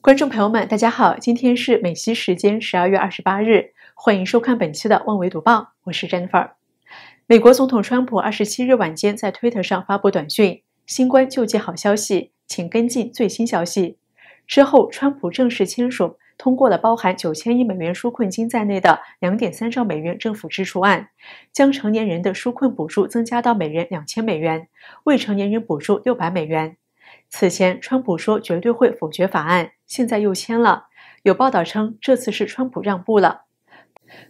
观众朋友们，大家好！今天是美西时间十二月二十八日，欢迎收看本期的《万维读报》，我是 Jennifer。美国总统川普二十七日晚间在 Twitter 上发布短讯：“新冠救济好消息，请跟进最新消息。”之后，川普正式签署。通过了包含九千亿美元纾困金在内的两点三兆美元政府支出案，将成年人的纾困补助增加到每人两千美元，未成年人补助六百美元。此前，川普说绝对会否决法案，现在又签了。有报道称，这次是川普让步了。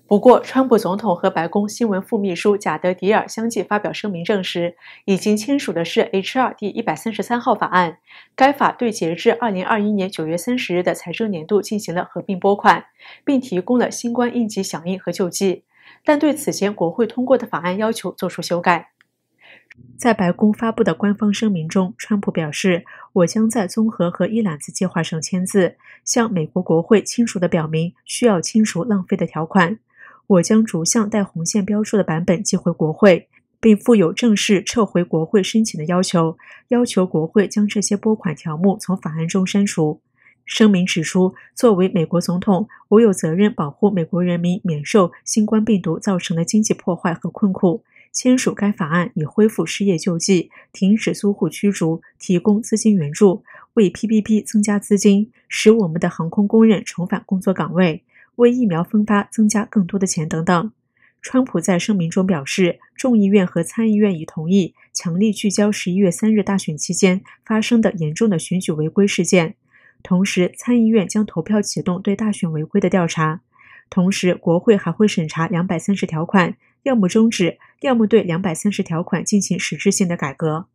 不过，川普总统和白宫新闻副秘书贾德·迪尔相继发表声明，证实已经签署的是 H.R. 第一百三十三号法案。该法对截至二零二一年九月三十日的财政年度进行了合并拨款，并提供了新冠应急响应和救济，但对此前国会通过的法案要求作出修改。在白宫发布的官方声明中，川普表示：“我将在综合和一揽子计划上签字，向美国国会清楚地表明需要清除浪费的条款。我将逐项带红线标注的版本寄回国会，并附有正式撤回国会申请的要求，要求国会将这些拨款条目从法案中删除。”声明指出：“作为美国总统，我有责任保护美国人民免受新冠病毒造成的经济破坏和困苦。”签署该法案以恢复失业救济，停止租户驱逐，提供资金援助，为 PPP 增加资金，使我们的航空工人重返工作岗位，为疫苗分发增加更多的钱等等。川普在声明中表示，众议院和参议院已同意强力聚焦十一月三日大选期间发生的严重的选举违规事件，同时参议院将投票启动对大选违规的调查，同时国会还会审查两百三十条款。要么终止，要么对两百三十条款进行实质性的改革。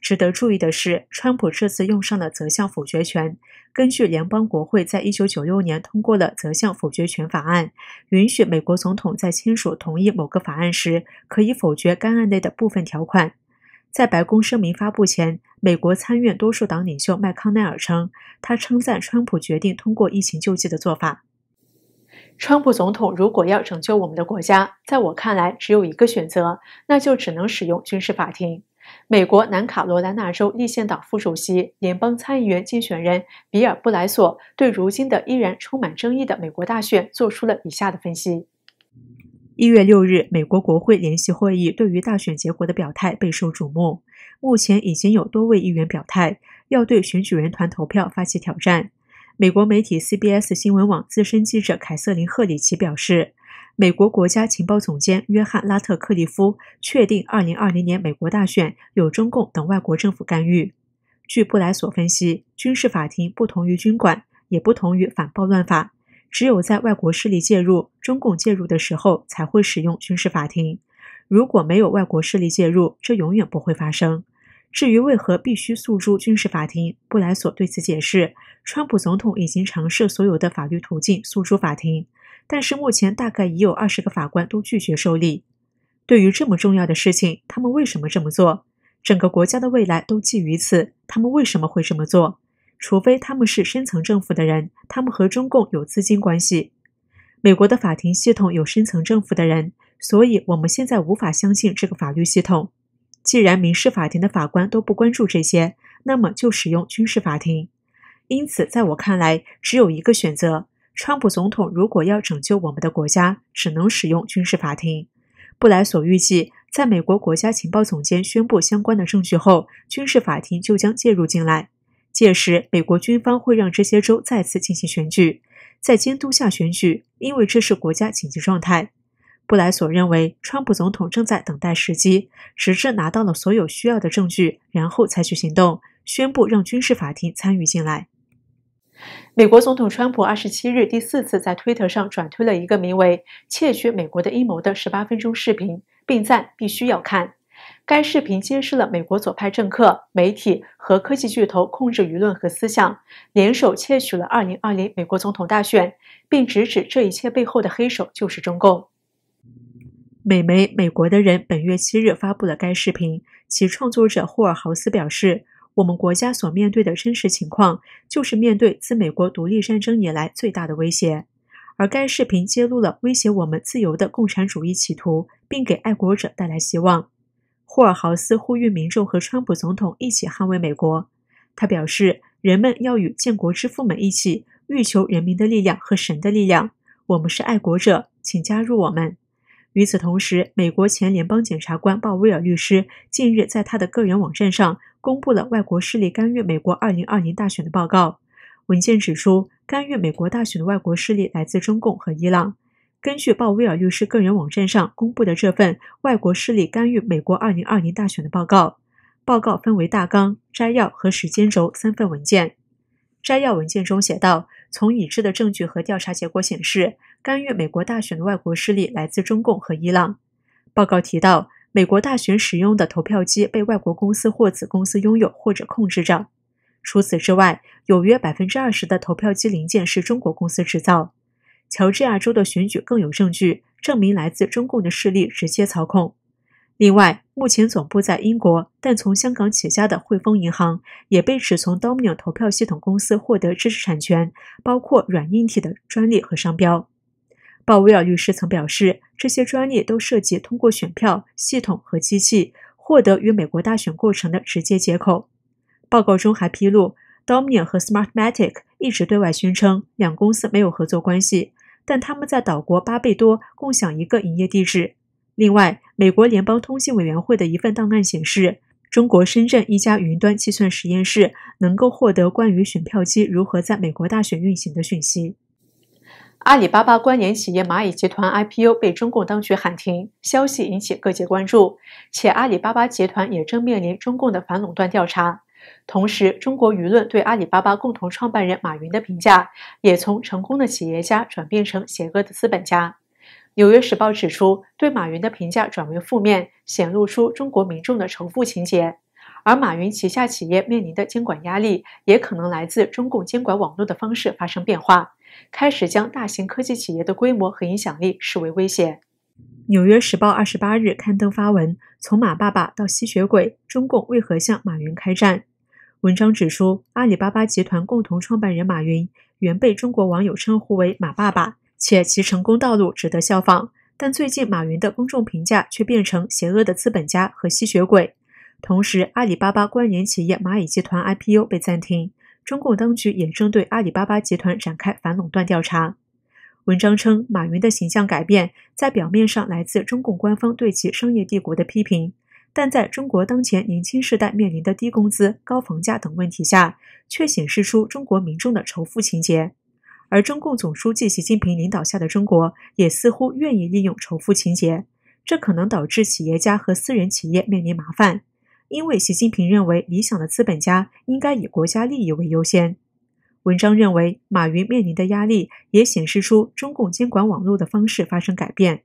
值得注意的是，川普这次用上了择项否决权。根据联邦国会，在一九九六年通过了择项否决权法案，允许美国总统在签署同意某个法案时，可以否决该案内的部分条款。在白宫声明发布前，美国参院多数党领袖麦康奈尔称，他称赞川普决定通过疫情救济的做法。川普总统如果要拯救我们的国家，在我看来，只有一个选择，那就只能使用军事法庭。美国南卡罗来纳州立宪党副主席、联邦参议员竞选人比尔·布莱索对如今的依然充满争议的美国大选做出了以下的分析。一月六日，美国国会联席会议对于大选结果的表态备受瞩目。目前已经有多位议员表态要对选举人团投票发起挑战。美国媒体 CBS 新闻网资深记者凯瑟琳·赫里奇表示，美国国家情报总监约翰·拉特克利夫确定，2020年美国大选有中共等外国政府干预。据布莱索分析，军事法庭不同于军管，也不同于反暴乱法，只有在外国势力介入、中共介入的时候才会使用军事法庭。如果没有外国势力介入，这永远不会发生。至于为何必须诉诸军事法庭，布莱索对此解释：，川普总统已经尝试所有的法律途径诉诸法庭，但是目前大概已有二十个法官都拒绝受理。对于这么重要的事情，他们为什么这么做？整个国家的未来都基于此，他们为什么会这么做？除非他们是深层政府的人，他们和中共有资金关系。美国的法庭系统有深层政府的人，所以我们现在无法相信这个法律系统。既然民事法庭的法官都不关注这些，那么就使用军事法庭。因此，在我看来，只有一个选择：川普总统如果要拯救我们的国家，只能使用军事法庭。布莱索预计，在美国国家情报总监宣布相关的证据后，军事法庭就将介入进来。届时，美国军方会让这些州再次进行选举，在监督下选举，因为这是国家紧急状态。布莱索认为，川普总统正在等待时机，直至拿到了所有需要的证据，然后采取行动，宣布让军事法庭参与进来。美国总统川普二十七日第四次在推特上转推了一个名为《窃取美国的阴谋》的十八分钟视频，并赞必须要看。该视频揭示了美国左派政客、媒体和科技巨头控制舆论和思想，联手窃取了二零二零美国总统大选，并直指这一切背后的黑手就是中共。美媒美国的人本月七日发布了该视频，其创作者霍尔豪斯表示：“我们国家所面对的真实情况，就是面对自美国独立战争以来最大的威胁。”而该视频揭露了威胁我们自由的共产主义企图，并给爱国者带来希望。霍尔豪斯呼吁民众和川普总统一起捍卫美国。他表示：“人们要与建国之父们一起，欲求人民的力量和神的力量。我们是爱国者，请加入我们。”与此同时，美国前联邦检察官鲍威尔律师近日在他的个人网站上公布了外国势力干预美国2020大选的报告。文件指出，干预美国大选的外国势力来自中共和伊朗。根据鲍威尔律师个人网站上公布的这份外国势力干预美国2020大选的报告，报告分为大纲、摘要和时间轴三份文件。摘要文件中写道：“从已知的证据和调查结果显示。”干预美国大选的外国势力来自中共和伊朗。报告提到，美国大选使用的投票机被外国公司或子公司拥有或者控制着。除此之外，有约百分之二十的投票机零件是中国公司制造。乔治亚州的选举更有证据证明来自中共的势力直接操控。另外，目前总部在英国，但从香港起家的汇丰银行也被指从 Dominion 投票系统公司获得知识产权，包括软硬体的专利和商标。鲍威尔律师曾表示，这些专利都涉及通过选票系统和机器获得与美国大选过程的直接接口。报告中还披露，Domian 和 Smartmatic 一直对外宣称两公司没有合作关系，但他们在岛国巴贝多共享一个营业地址。另外，美国联邦通信委员会的一份档案显示，中国深圳一家云端计算实验室能够获得关于选票机如何在美国大选运行的讯息。阿里巴巴关联企业蚂蚁集团 IPO 被中共当局喊停，消息引起各界关注，且阿里巴巴集团也正面临中共的反垄断调查。同时，中国舆论对阿里巴巴共同创办人马云的评价也从成功的企业家转变成邪恶的资本家。《纽约时报》指出，对马云的评价转为负面，显露出中国民众的仇富情节。而马云旗下企业面临的监管压力，也可能来自中共监管网络的方式发生变化。开始将大型科技企业的规模和影响力视为威胁。《纽约时报》二十八日刊登发文，从马爸爸到吸血鬼，中共为何向马云开战？文章指出，阿里巴巴集团共同创办人马云原被中国网友称呼为马爸爸，且其成功道路值得效仿，但最近马云的公众评价却变成邪恶的资本家和吸血鬼。同时，阿里巴巴关联企业蚂蚁集团 IPO 被暂停。中共当局也正对阿里巴巴集团展开反垄断调查。文章称，马云的形象改变在表面上来自中共官方对其商业帝国的批评，但在中国当前年轻世代面临的低工资、高房价等问题下，却显示出中国民众的仇富情节。而中共总书记习近平领导下的中国也似乎愿意利用仇富情节，这可能导致企业家和私人企业面临麻烦。因为习近平认为，理想的资本家应该以国家利益为优先。文章认为，马云面临的压力也显示出中共监管网络的方式发生改变。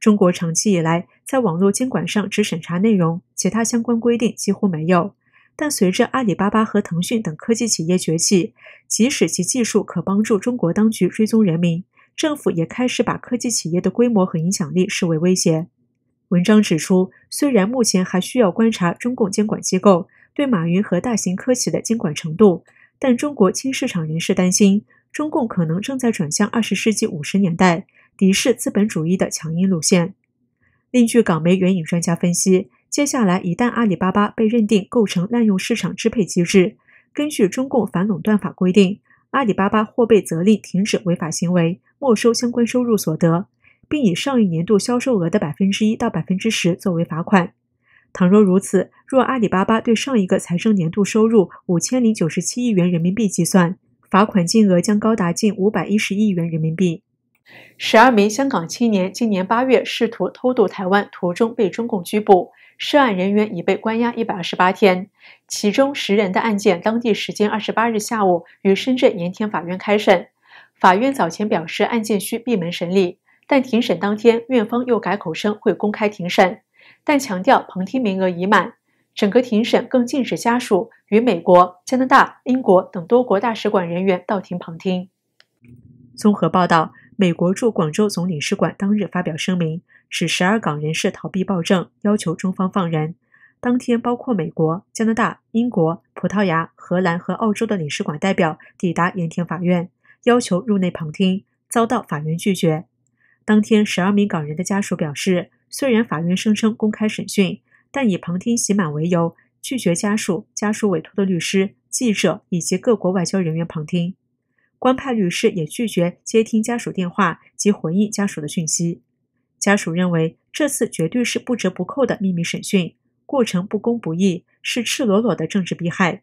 中国长期以来在网络监管上只审查内容，其他相关规定几乎没有。但随着阿里巴巴和腾讯等科技企业崛起，即使其技术可帮助中国当局追踪人民，政府也开始把科技企业的规模和影响力视为威胁。文章指出，虽然目前还需要观察中共监管机构对马云和大型科企的监管程度，但中国轻市场人士担心，中共可能正在转向二十世纪五十年代敌视资本主义的强硬路线。另据港媒援引专家分析，接下来一旦阿里巴巴被认定构成滥用市场支配机制，根据中共反垄断法规定，阿里巴巴或被责令停止违法行为，没收相关收入所得。并以上一年度销售额的百分之一到百分之十作为罚款。倘若如此，若阿里巴巴对上一个财政年度收入五千零九十七亿元人民币计算，罚款金额将高达近五百一十亿元人民币。十二名香港青年今年八月试图偷渡台湾，途中被中共拘捕，涉案人员已被关押一百二十八天，其中十人的案件当地时间二十八日下午于深圳盐田法院开审，法院早前表示案件需闭门审理。但庭审当天，院方又改口称会公开庭审，但强调旁听名额已满。整个庭审更禁止家属与美国、加拿大、英国等多国大使馆人员到庭旁听。综合报道，美国驻广州总领事馆当日发表声明，使十二港人士逃避暴政，要求中方放人。当天，包括美国、加拿大、英国、葡萄牙、荷兰和澳洲的领事馆代表抵达盐田法院，要求入内旁听，遭到法院拒绝。当天，十二名港人的家属表示，虽然法院声称公开审讯，但以旁听席满为由拒绝家属、家属委托的律师、记者以及各国外交人员旁听。官派律师也拒绝接听家属电话及回应家属的讯息。家属认为这次绝对是不折不扣的秘密审讯，过程不公不义，是赤裸裸的政治逼害。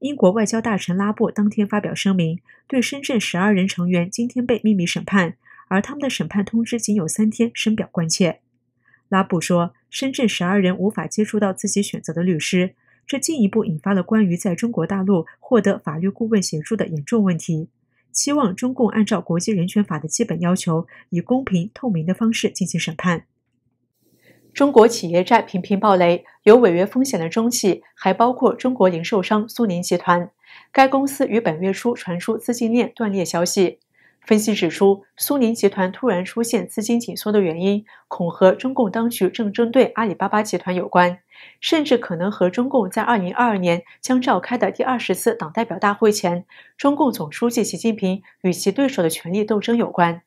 英国外交大臣拉布当天发表声明，对深圳十二人成员今天被秘密审判。而他们的审判通知仅有三天，深表关切。拉布说，深圳十二人无法接触到自己选择的律师，这进一步引发了关于在中国大陆获得法律顾问协助的严重问题。期望中共按照国际人权法的基本要求，以公平透明的方式进行审判。中国企业债频频暴雷，有违约风险的中企还包括中国零售商苏宁集团，该公司于本月初传出资金链断裂消息。分析指出，苏宁集团突然出现资金紧缩的原因，恐和中共当局正针对阿里巴巴集团有关，甚至可能和中共在二零二二年将召开的第二十次党代表大会前，中共总书记习近平与其对手的权力斗争有关。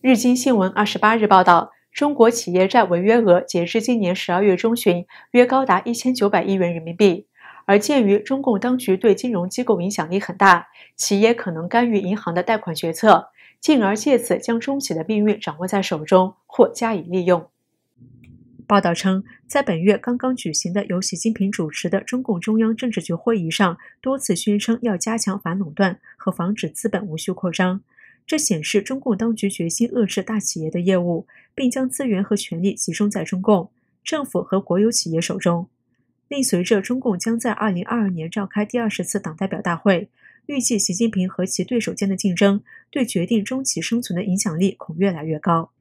日经新闻二十八日报道，中国企业债违约额截至今年十二月中旬，约高达一千九百亿元人民币。而鉴于中共当局对金融机构影响力很大，企业可能干预银行的贷款决策。进而借此将中企的命运掌握在手中或加以利用。报道称，在本月刚刚举行的由习近平主持的中共中央政治局会议上，多次宣称要加强反垄断和防止资本无序扩张。这显示中共当局决心遏制大企业的业务，并将资源和权力集中在中共政府和国有企业手中。另随着中共将在2022年召开第二十次党代表大会。预计习近平和其对手间的竞争对决定中企生存的影响力恐越来越高。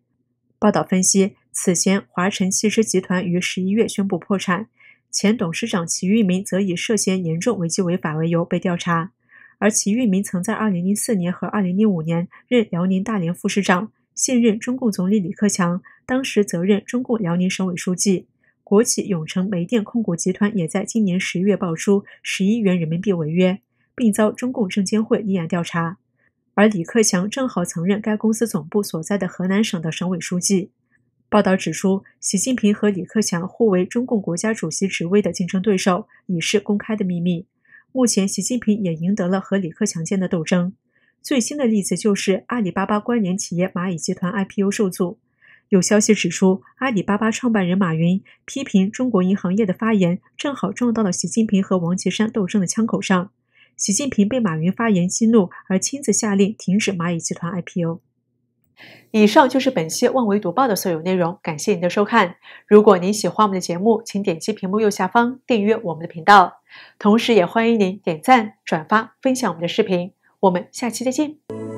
报道分析，此前华晨汽车集团于十一月宣布破产，前董事长齐玉明则以涉嫌严重违纪违法为由被调查。而齐玉明曾在二零零四年和二零零五年任辽宁大连副市长，现任中共总理李克强当时则任中共辽宁省委书记。国企永城煤电控股集团也在今年十一月爆出十一元人民币违约。并遭中共证监会立案调查，而李克强正好曾任该公司总部所在的河南省的省委书记。报道指出，习近平和李克强互为中共国家主席职位的竞争对手已是公开的秘密。目前，习近平也赢得了和李克强间的斗争。最新的例子就是阿里巴巴关联企业蚂蚁集团 IPO 受阻。有消息指出，阿里巴巴创办人马云批评中国银行业的发言，正好撞到了习近平和王岐山斗争的枪口上。习近平被马云发言激怒，而亲自下令停止蚂蚁集团 IPO。以上就是本期《万维读报》的所有内容，感谢您的收看。如果您喜欢我们的节目，请点击屏幕右下方订阅我们的频道。同时，也欢迎您点赞、转发、分享我们的视频。我们下期再见。